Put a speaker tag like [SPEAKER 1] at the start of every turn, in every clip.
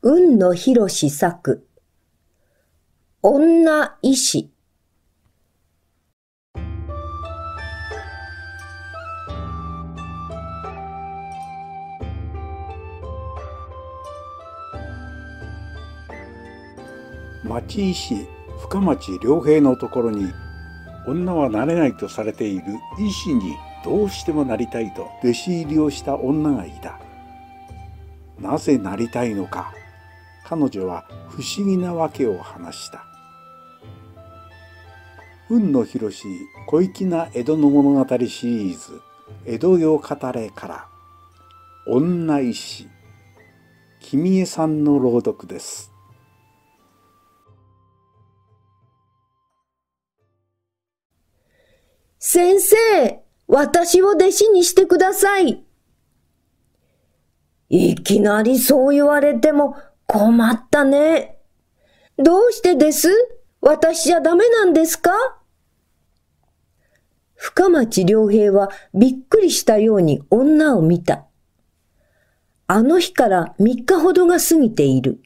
[SPEAKER 1] 運の広し作、女医師。
[SPEAKER 2] 町医師深町良平のところに女はなれないとされている医師にどうしてもなりたいと弟子入りをした女がいたなぜなりたいのか彼女は不思議な訳を話した。運の広し小粋な江戸の物語シリーズ「江戸よ語れ」から「女医師」君江さんの朗読です。
[SPEAKER 1] 先生、私を弟子にしてください。いきなりそう言われても困ったね。どうしてです私じゃダメなんですか深町良平はびっくりしたように女を見た。あの日から3日ほどが過ぎている。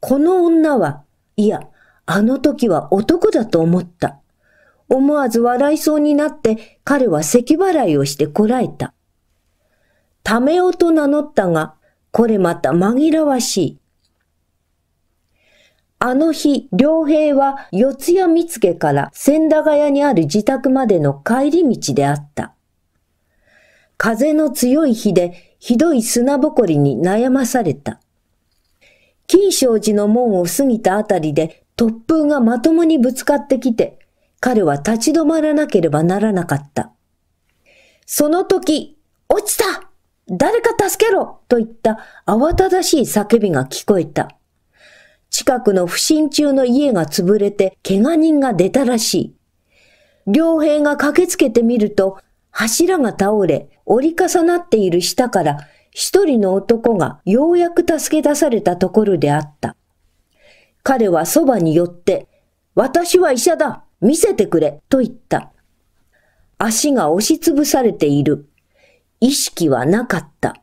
[SPEAKER 1] この女は、いや、あの時は男だと思った。思わず笑いそうになって彼は咳払いをしてこらえた。ためをと名乗ったが、これまた紛らわしい。あの日、良平は四谷見附から千駄ヶ谷にある自宅までの帰り道であった。風の強い日でひどい砂ぼこりに悩まされた。金正寺の門を過ぎたあたりで突風がまともにぶつかってきて、彼は立ち止まらなければならなかった。その時、落ちた誰か助けろといった慌ただしい叫びが聞こえた。近くの不審中の家が潰れて怪我人が出たらしい。両兵が駆けつけてみると、柱が倒れ、折り重なっている下から一人の男がようやく助け出されたところであった。彼はそばに寄って、私は医者だ見せてくれと言った。足が押しつぶされている。意識はなかった。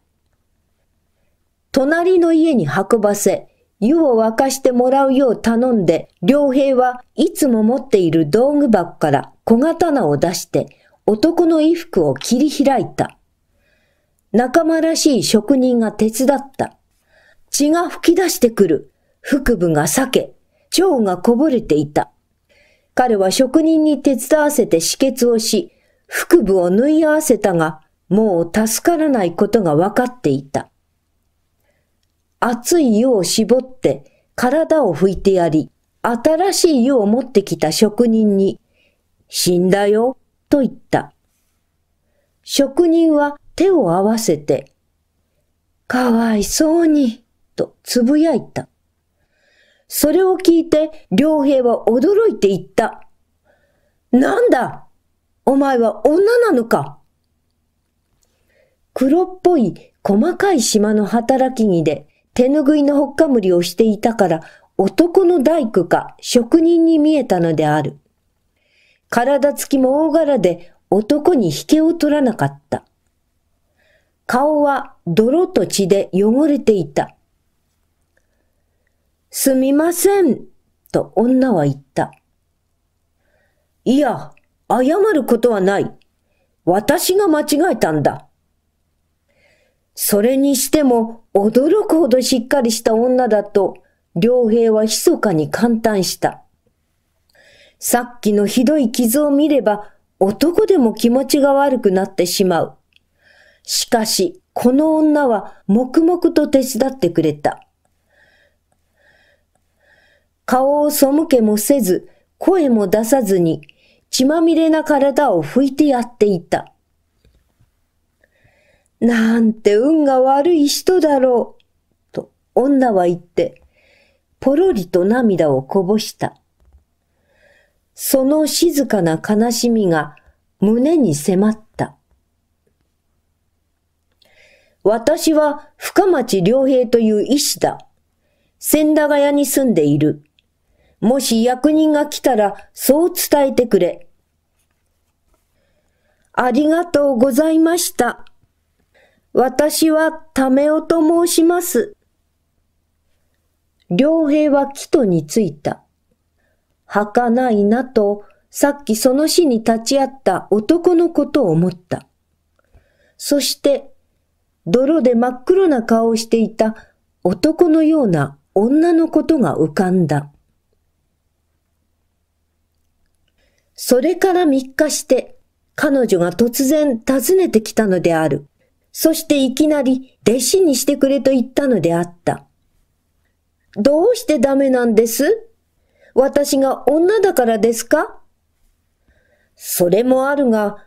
[SPEAKER 1] 隣の家に運ばせ、湯を沸かしてもらうよう頼んで、良平はいつも持っている道具箱から小刀を出して、男の衣服を切り開いた。仲間らしい職人が手伝った。血が噴き出してくる。腹部が裂け、腸がこぼれていた。彼は職人に手伝わせて止血をし、腹部を縫い合わせたが、もう助からないことが分かっていた。熱い湯を絞って体を拭いてやり、新しい湯を持ってきた職人に、死んだよ、と言った。職人は手を合わせて、かわいそうに、とつぶやいた。それを聞いて、良平は驚いて言った。なんだお前は女なのか黒っぽい細かい島の働き着で手ぬぐいのほっかむりをしていたから男の大工か職人に見えたのである。体つきも大柄で男に引けを取らなかった。顔は泥と血で汚れていた。すみません、と女は言った。いや、謝ることはない。私が間違えたんだ。それにしても驚くほどしっかりした女だと、良平は密かに感嘆した。さっきのひどい傷を見れば、男でも気持ちが悪くなってしまう。しかし、この女は黙々と手伝ってくれた。顔を背けもせず、声も出さずに、血まみれな体を拭いてやっていた。なんて運が悪い人だろう、と女は言って、ぽろりと涙をこぼした。その静かな悲しみが胸に迫った。私は深町良平という医師だ。千駄ヶ谷に住んでいる。もし役人が来たらそう伝えてくれ。ありがとうございました。私はためおと申します。良平は木とについた。儚いなと、さっきその死に立ち会った男のことを思った。そして、泥で真っ黒な顔をしていた男のような女のことが浮かんだ。それから三日して、彼女が突然訪ねてきたのである。そしていきなり弟子にしてくれと言ったのであった。どうしてダメなんです私が女だからですかそれもあるが、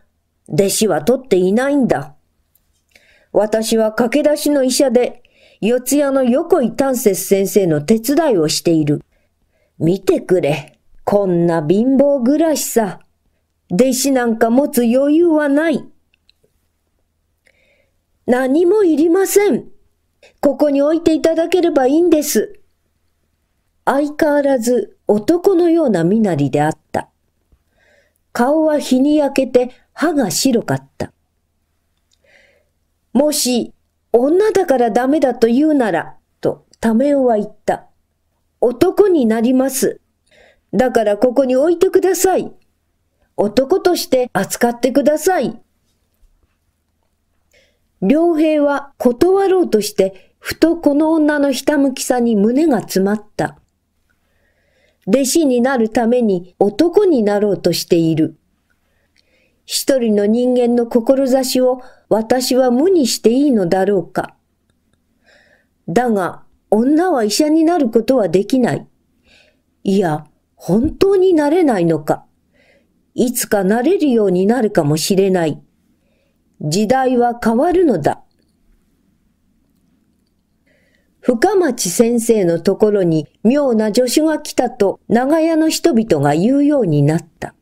[SPEAKER 1] 弟子は取っていないんだ。私は駆け出しの医者で、四谷の横井丹節先生の手伝いをしている。見てくれ。こんな貧乏暮らしさ。弟子なんか持つ余裕はない。何もいりません。ここに置いていただければいいんです。相変わらず男のような身なりであった。顔は日に焼けて歯が白かった。もし女だからダメだと言うなら、とためおは言った。男になります。だからここに置いてください。男として扱ってください。良平は断ろうとして、ふとこの女のひたむきさに胸が詰まった。弟子になるために男になろうとしている。一人の人間の志を私は無にしていいのだろうか。だが、女は医者になることはできない。いや、本当になれないのか。いつかなれるようになるかもしれない。時代は変わるのだ。深町先生のところに妙な助手が来たと長屋の人々が言うようになった。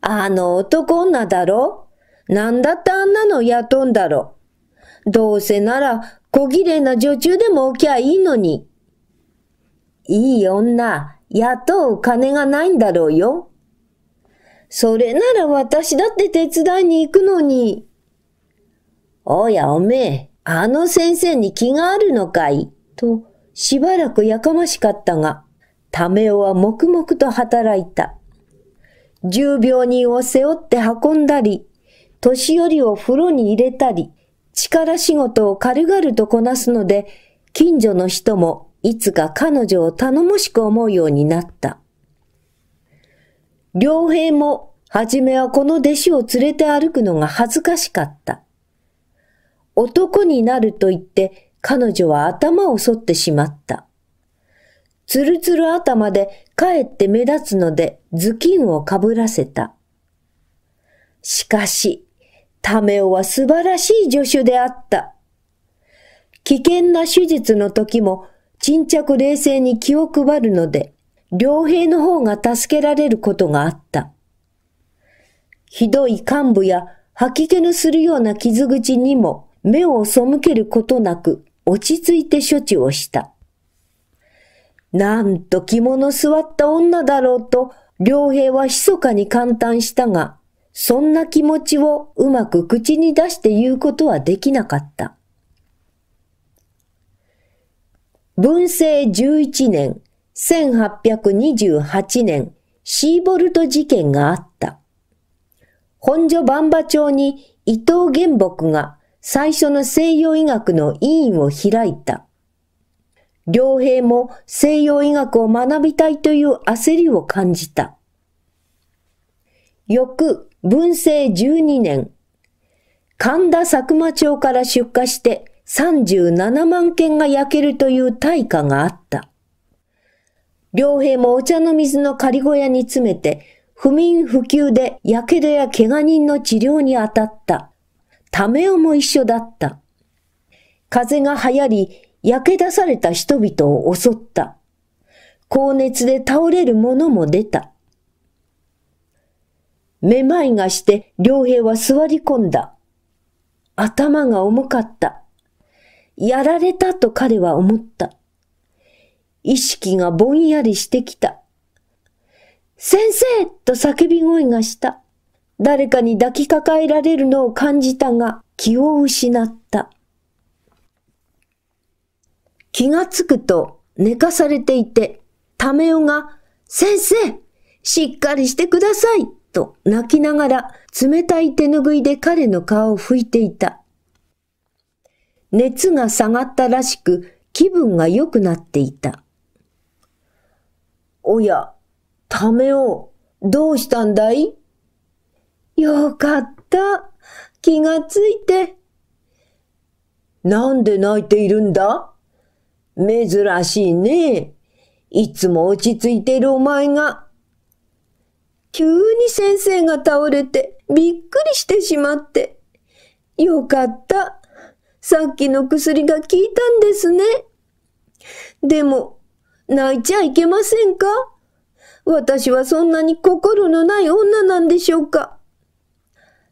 [SPEAKER 1] あの男女だろなんだってあんなの雇うんだろどうせなら小綺麗な女中でも置きゃいいのに。いい女、雇う金がないんだろうよ。それなら私だって手伝いに行くのに。おやおめえ、あの先生に気があるのかいと、しばらくやかましかったが、ためおは黙々と働いた。重病人を背負って運んだり、年寄りを風呂に入れたり、力仕事を軽々とこなすので、近所の人もいつか彼女を頼もしく思うようになった。良平も、はじめはこの弟子を連れて歩くのが恥ずかしかった。男になると言って彼女は頭を剃ってしまった。つるつる頭でかえって目立つので頭巾をかぶらせた。しかし、タメオは素晴らしい助手であった。危険な手術の時も沈着冷静に気を配るので、良平の方が助けられることがあった。ひどい幹部や吐き気のするような傷口にも目を背けることなく落ち着いて処置をした。なんと着物座った女だろうと、良平は密かに感嘆したが、そんな気持ちをうまく口に出して言うことはできなかった。文政11年1828年、シーボルト事件があった。本所万馬町に伊藤玄木が最初の西洋医学の委員を開いた。良平も西洋医学を学びたいという焦りを感じた。翌文政12年、神田佐久間町から出荷して37万件が焼けるという大火があった。良平もお茶の水の仮小屋に詰めて、不眠不休で火傷や怪我人の治療に当たった。ためおも一緒だった。風が流行り、焼け出された人々を襲った。高熱で倒れる者も出た。めまいがして、良平は座り込んだ。頭が重かった。やられたと彼は思った。意識がぼんやりしてきた。先生と叫び声がした。誰かに抱きかかえられるのを感じたが、気を失った。気がつくと寝かされていて、ためおが、先生、しっかりしてくださいと泣きながら冷たい手ぬぐいで彼の顔を拭いていた。熱が下がったらしく気分が良くなっていた。おや、ためを、どうしたんだいよかった。気がついて。なんで泣いているんだ珍しいね。いつも落ち着いているお前が。急に先生が倒れてびっくりしてしまって。よかった。さっきの薬が効いたんですね。でも、泣いちゃいけませんか私はそんなに心のない女なんでしょうか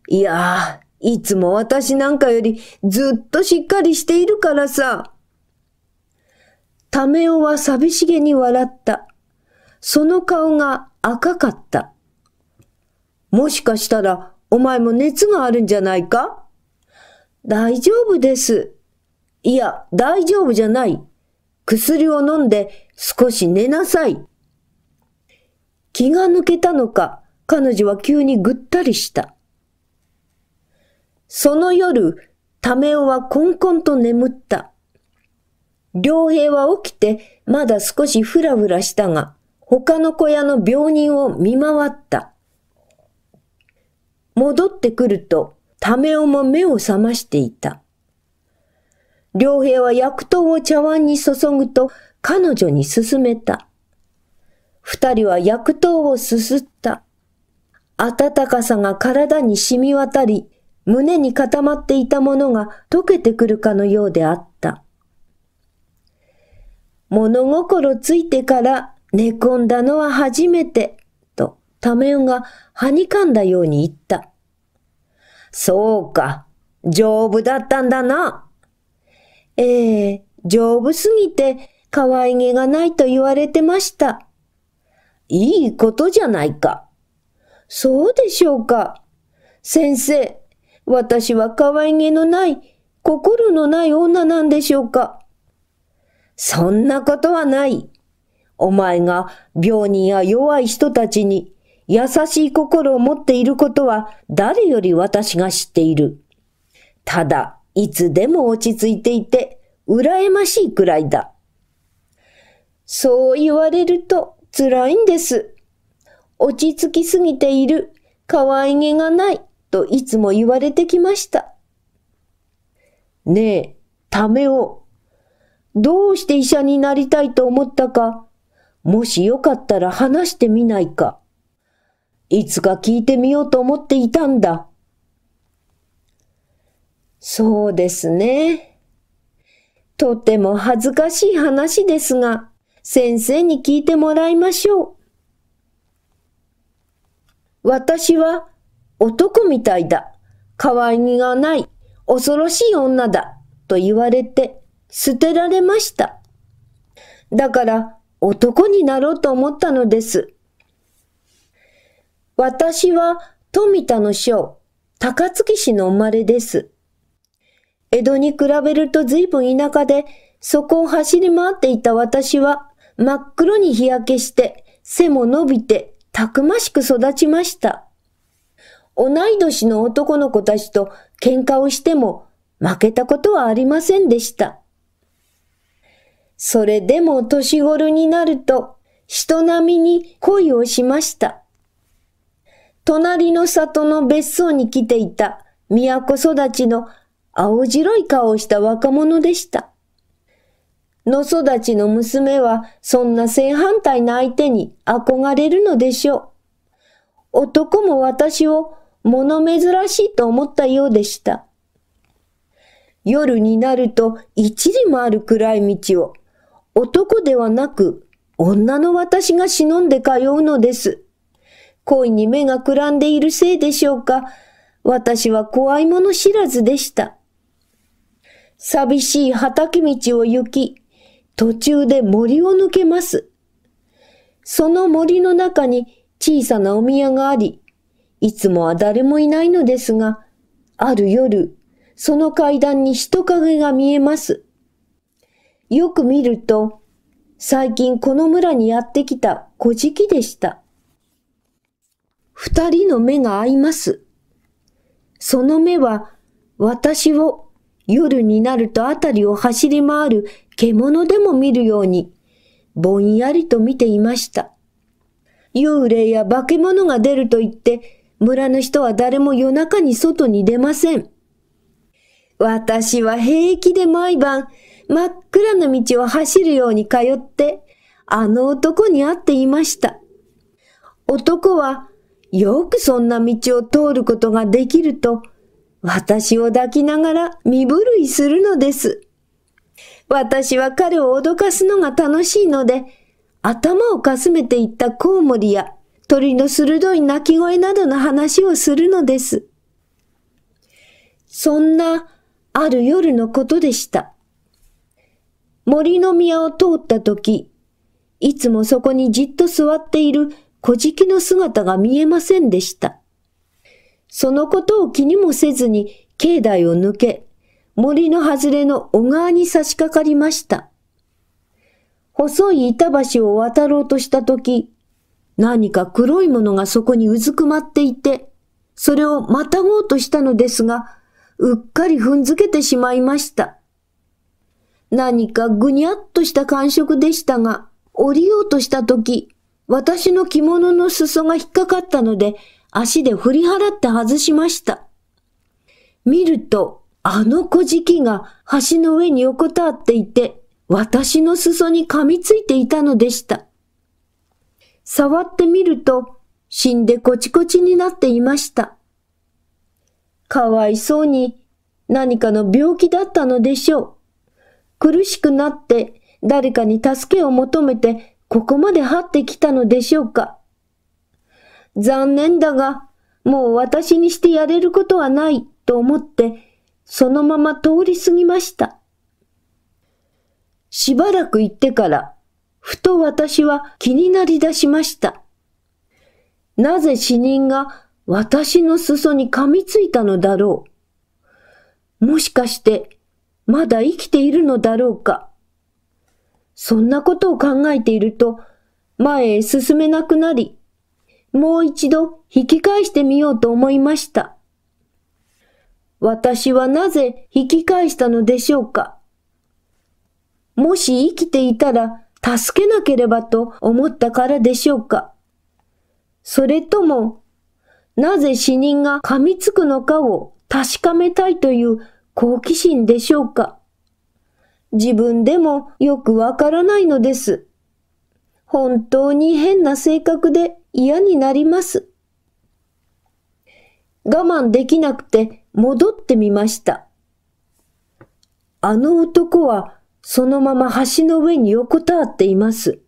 [SPEAKER 1] いやあ、いつも私なんかよりずっとしっかりしているからさ。タメオは寂しげに笑った。その顔が赤かった。もしかしたらお前も熱があるんじゃないか大丈夫です。いや、大丈夫じゃない。薬を飲んで少し寝なさい。気が抜けたのか、彼女は急にぐったりした。その夜、タメオはこんこんと眠った。良平は起きて、まだ少しふらふらしたが、他の小屋の病人を見回った。戻ってくると、タメオも目を覚ましていた。良平は薬湯を茶碗に注ぐと彼女に勧めた。二人は薬湯をすすった。暖かさが体に染み渡り、胸に固まっていたものが溶けてくるかのようであった。物心ついてから寝込んだのは初めて、と、ためンがはにかんだように言った。そうか、丈夫だったんだな。ええー、丈夫すぎて可愛げがないと言われてました。いいことじゃないか。そうでしょうか。先生、私は可愛げのない、心のない女なんでしょうか。そんなことはない。お前が病人や弱い人たちに優しい心を持っていることは誰より私が知っている。ただ、いつでも落ち着いていて、羨ましいくらいだ。そう言われると辛いんです。落ち着きすぎている、可愛げがない、といつも言われてきました。ねえ、ためを。どうして医者になりたいと思ったか、もしよかったら話してみないか。いつか聞いてみようと思っていたんだ。そうですね。とても恥ずかしい話ですが、先生に聞いてもらいましょう。私は男みたいだ。可愛げがない。恐ろしい女だ。と言われて捨てられました。だから男になろうと思ったのです。私は富田の将、高槻市の生まれです。江戸に比べると随分田舎で、そこを走り回っていた私は、真っ黒に日焼けして、背も伸びて、たくましく育ちました。同い年の男の子たちと喧嘩をしても、負けたことはありませんでした。それでも年頃になると、人並みに恋をしました。隣の里の別荘に来ていた都育ちの青白い顔をした若者でした。野育ちの娘はそんな正反対な相手に憧れるのでしょう。男も私を物珍しいと思ったようでした。夜になると一里もある暗い道を男ではなく女の私が忍んで通うのです。恋に目がくらんでいるせいでしょうか、私は怖いもの知らずでした。寂しい畑道を行き、途中で森を抜けます。その森の中に小さなお宮があり、いつもは誰もいないのですが、ある夜、その階段に人影が見えます。よく見ると、最近この村にやってきた小じでした。二人の目が合います。その目は私を夜になると辺りを走り回る獣でも見るように、ぼんやりと見ていました。幽霊や化け物が出ると言って、村の人は誰も夜中に外に出ません。私は平気で毎晩、真っ暗な道を走るように通って、あの男に会っていました。男は、よくそんな道を通ることができると私を抱きながら身震いするのです。私は彼を脅かすのが楽しいので、頭をかすめていったコウモリや鳥の鋭い鳴き声などの話をするのです。そんなある夜のことでした。森の宮を通った時、いつもそこにじっと座っている小敷きの姿が見えませんでした。そのことを気にもせずに境内を抜け、森の外れの小川に差し掛かりました。細い板橋を渡ろうとしたとき、何か黒いものがそこにうずくまっていて、それをまたごうとしたのですが、うっかり踏んづけてしまいました。何かぐにゃっとした感触でしたが、降りようとしたとき、私の着物の裾が引っかかったので、足で振り払って外しました。見ると、あの小敷が橋の上に横たわっていて、私の裾に噛みついていたのでした。触ってみると、死んでこちこちになっていました。かわいそうに何かの病気だったのでしょう。苦しくなって誰かに助けを求めてここまで張ってきたのでしょうか。残念だが、もう私にしてやれることはないと思って、そのまま通り過ぎました。しばらく行ってから、ふと私は気になり出しました。なぜ死人が私の裾に噛みついたのだろう。もしかして、まだ生きているのだろうか。そんなことを考えていると、前へ進めなくなり、もう一度引き返してみようと思いました。私はなぜ引き返したのでしょうかもし生きていたら助けなければと思ったからでしょうかそれとも、なぜ死人が噛みつくのかを確かめたいという好奇心でしょうか自分でもよくわからないのです。本当に変な性格で嫌になります。我慢できなくて戻ってみました。あの男はそのまま橋の上に横たわっています。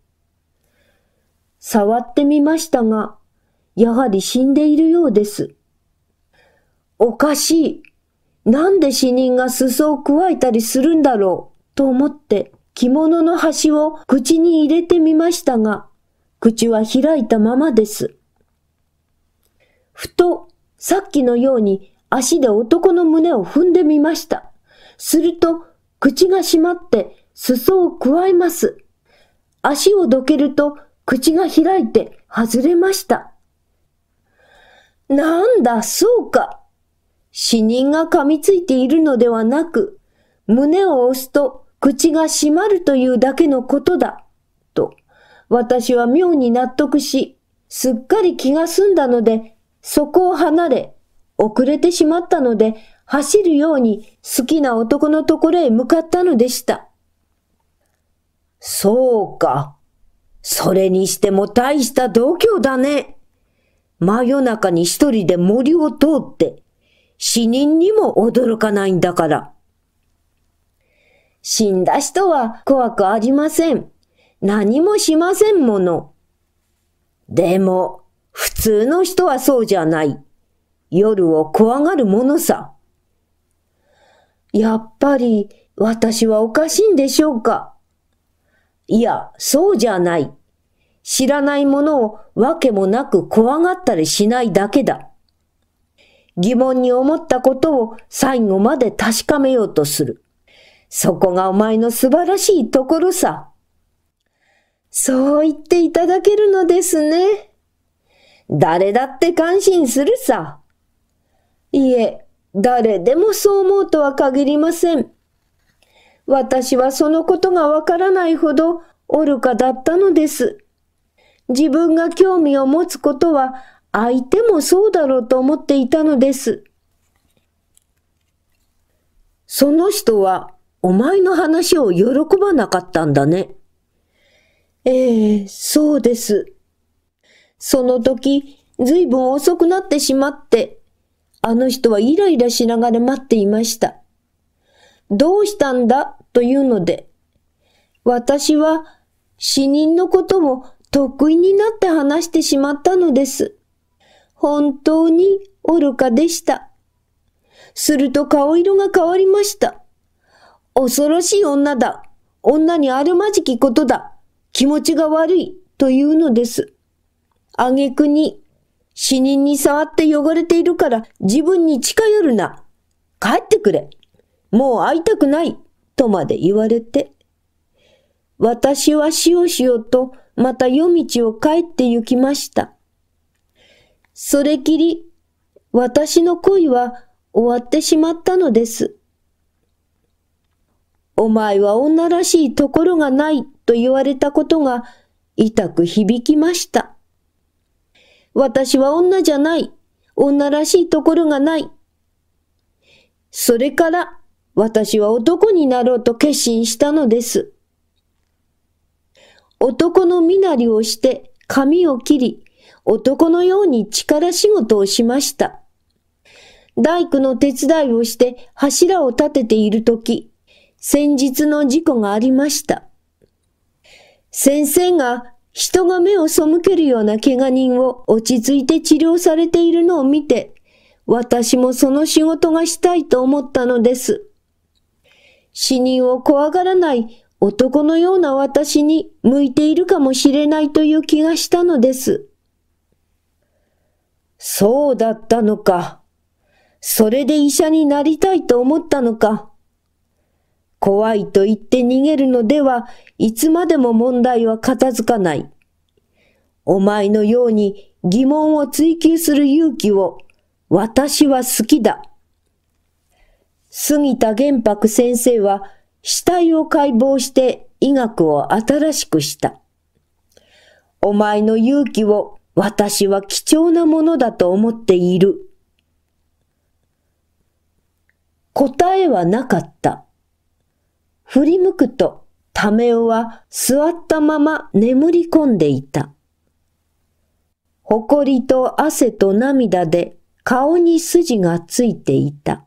[SPEAKER 1] 触ってみましたが、やはり死んでいるようです。おかしい。なんで死人が裾をくわえたりするんだろうと思って着物の端を口に入れてみましたが、口は開いたままです。ふと、さっきのように足で男の胸を踏んでみました。すると、口が閉まって裾をくわえます。足をどけると、口が開いて外れました。なんだ、そうか。死人が噛みついているのではなく、胸を押すと口が閉まるというだけのことだ。私は妙に納得し、すっかり気が済んだので、そこを離れ、遅れてしまったので、走るように好きな男のところへ向かったのでした。そうか。それにしても大した度胸だね。真夜中に一人で森を通って、死人にも驚かないんだから。死んだ人は怖くありません。何もしませんもの。でも、普通の人はそうじゃない。夜を怖がるものさ。やっぱり私はおかしいんでしょうかいや、そうじゃない。知らないものをわけもなく怖がったりしないだけだ。疑問に思ったことを最後まで確かめようとする。そこがお前の素晴らしいところさ。そう言っていただけるのですね。誰だって感心するさ。いえ、誰でもそう思うとは限りません。私はそのことがわからないほど愚かだったのです。自分が興味を持つことは相手もそうだろうと思っていたのです。その人はお前の話を喜ばなかったんだね。ええ、そうです。その時、ずいぶん遅くなってしまって、あの人はイライラしながら待っていました。どうしたんだというので、私は死人のことを得意になって話してしまったのです。本当に愚かでした。すると顔色が変わりました。恐ろしい女だ。女にあるまじきことだ。気持ちが悪いというのです。あげくに、死人に触って汚れているから自分に近寄るな。帰ってくれ。もう会いたくない。とまで言われて。私はしをしようとまた夜道を帰って行きました。それきり私の恋は終わってしまったのです。お前は女らしいところがないと言われたことが痛く響きました。私は女じゃない。女らしいところがない。それから私は男になろうと決心したのです。男の身なりをして髪を切り、男のように力仕事をしました。大工の手伝いをして柱を立てているとき、先日の事故がありました。先生が人が目を背けるような怪我人を落ち着いて治療されているのを見て、私もその仕事がしたいと思ったのです。死人を怖がらない男のような私に向いているかもしれないという気がしたのです。そうだったのか。それで医者になりたいと思ったのか。怖いと言って逃げるのではいつまでも問題は片付かない。お前のように疑問を追求する勇気を私は好きだ。杉田玄白先生は死体を解剖して医学を新しくした。お前の勇気を私は貴重なものだと思っている。答えはなかった。振り向くと、タメオは座ったまま眠り込んでいた。埃りと汗と涙で顔に筋がついていた。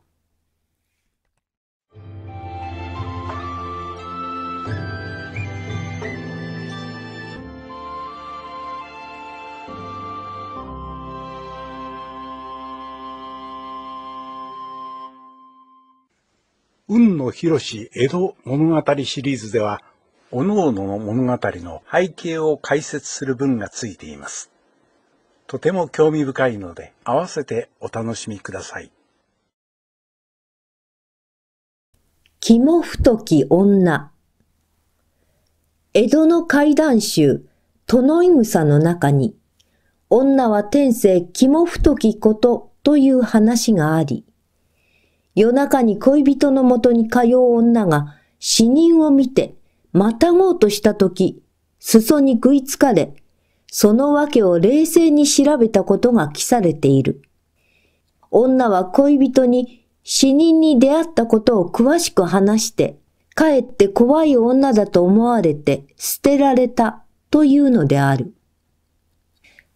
[SPEAKER 2] 運の広し江戸物語シリーズでは、おのおのの物語の背景を解説する文がついています。とても興味深いので、合わせてお楽しみください。
[SPEAKER 1] 肝太き女。江戸の怪談集、殿ぐ草の中に、女は天性肝太きことという話があり、夜中に恋人のもとに通う女が死人を見て、またごうとしたとき、裾に食いつかれ、その訳を冷静に調べたことが記されている。女は恋人に死人に出会ったことを詳しく話して、かえって怖い女だと思われて捨てられたというのである。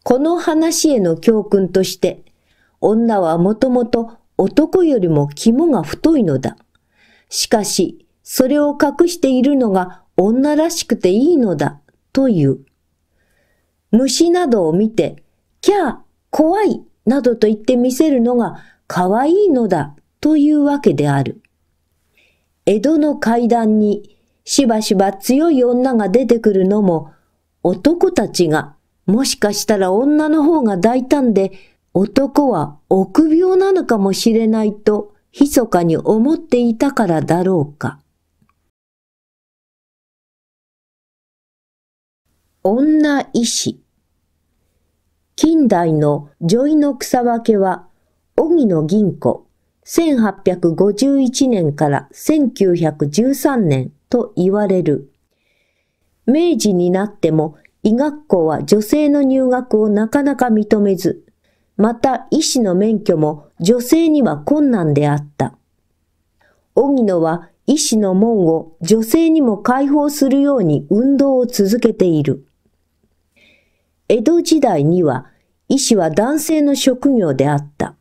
[SPEAKER 1] この話への教訓として、女はもともと男よりも肝が太いのだ。しかし、それを隠しているのが女らしくていいのだ、という。虫などを見て、キャー、怖い、などと言って見せるのが可愛いのだ、というわけである。江戸の階段にしばしば強い女が出てくるのも、男たちがもしかしたら女の方が大胆で男は臆病なのかもしれないと密かに思っていたからだろうか。女医師近代の女医の草分けは、荻野銀子、1851年から1913年と言われる。明治になっても医学校は女性の入学をなかなか認めず、また医師の免許も女性には困難であった。荻野は医師の門を女性にも解放するように運動を続けている。江戸時代には医師は男性の職業であった。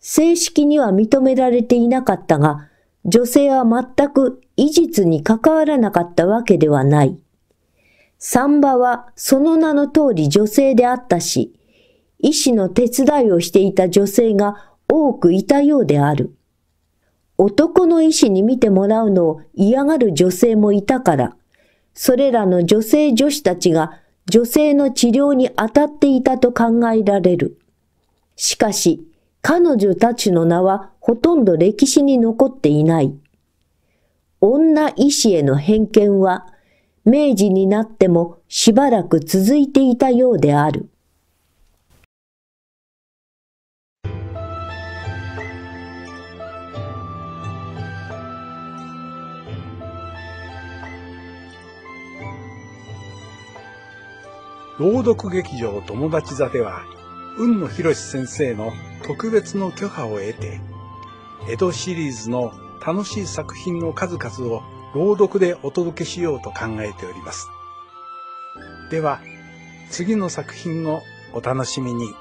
[SPEAKER 1] 正式には認められていなかったが、女性は全く医術に関わらなかったわけではない。産婆はその名の通り女性であったし、医師の手伝いをしていた女性が多くいたようである。男の医師に見てもらうのを嫌がる女性もいたから、それらの女性女子たちが女性の治療に当たっていたと考えられる。しかし、彼女たちの名はほとんど歴史に残っていない。女医師への偏見は、明治になってもしばらく続いていたようである。
[SPEAKER 2] 朗読劇場友達座では、雲野博先生の特別の許可を得て、江戸シリーズの楽しい作品の数々を朗読でお届けしようと考えております。では、次の作品をお楽しみに。